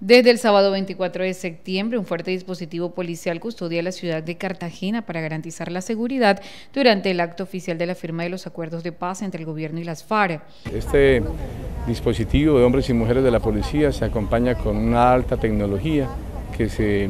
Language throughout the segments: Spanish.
Desde el sábado 24 de septiembre, un fuerte dispositivo policial custodia la ciudad de Cartagena para garantizar la seguridad durante el acto oficial de la firma de los acuerdos de paz entre el gobierno y las FARC. Este dispositivo de hombres y mujeres de la policía se acompaña con una alta tecnología que se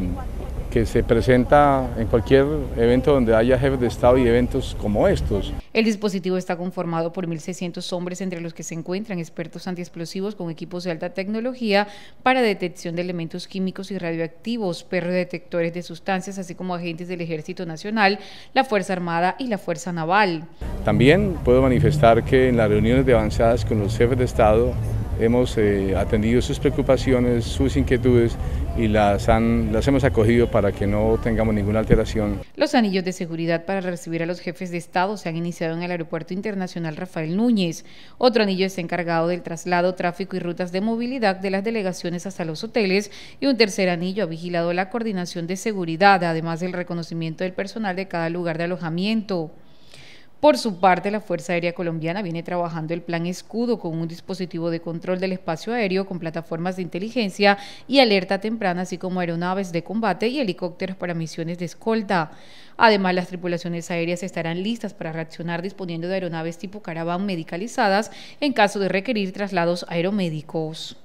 que se presenta en cualquier evento donde haya jefes de Estado y eventos como estos. El dispositivo está conformado por 1.600 hombres, entre los que se encuentran expertos antiexplosivos con equipos de alta tecnología para detección de elementos químicos y radioactivos, detectores de sustancias, así como agentes del Ejército Nacional, la Fuerza Armada y la Fuerza Naval. También puedo manifestar que en las reuniones de avanzadas con los jefes de Estado hemos eh, atendido sus preocupaciones, sus inquietudes y las, las hemos acogido para que no tengamos ninguna alteración. Los anillos de seguridad para recibir a los jefes de Estado se han iniciado en el Aeropuerto Internacional Rafael Núñez. Otro anillo está encargado del traslado, tráfico y rutas de movilidad de las delegaciones hasta los hoteles y un tercer anillo ha vigilado la coordinación de seguridad, además del reconocimiento del personal de cada lugar de alojamiento. Por su parte, la Fuerza Aérea Colombiana viene trabajando el plan escudo con un dispositivo de control del espacio aéreo con plataformas de inteligencia y alerta temprana, así como aeronaves de combate y helicópteros para misiones de escolta. Además, las tripulaciones aéreas estarán listas para reaccionar disponiendo de aeronaves tipo caravan medicalizadas en caso de requerir traslados aeromédicos.